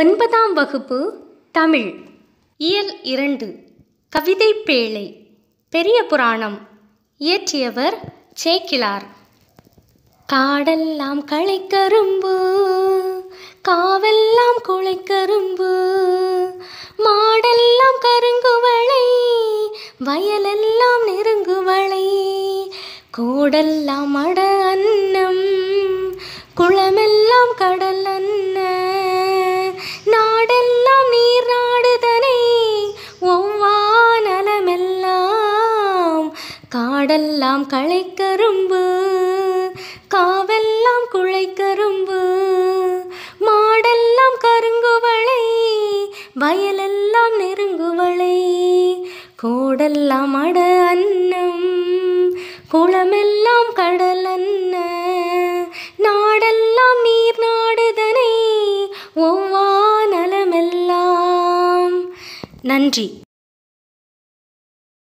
ஒன்பதாம் வகுப்பு தமிழ் இயல் இரண்டு கவிதை பேழை பெரிய புராணம் இயற்றியவர் சேக்கிலார் காடெல்லாம் கரும்பு காவெல்லாம் கரும்பு மாடெல்லாம் கருங்குவளை வயலெல்லாம் நெருங்குவளை கூடெல்லாம் அட அன் காடெல்லாம் களைக்கரும்பு காவெல்லாம் குழைக்கரும்பு மாடெல்லாம் கருங்குவளை வயலெல்லாம் நெருங்குவளை கோடெல்லாம் அட அன்னம் குளமெல்லாம் கடல் அன்ன நாடெல்லாம் நீர் நாடுதனை ஒவ்வா நலமெல்லாம் நன்றி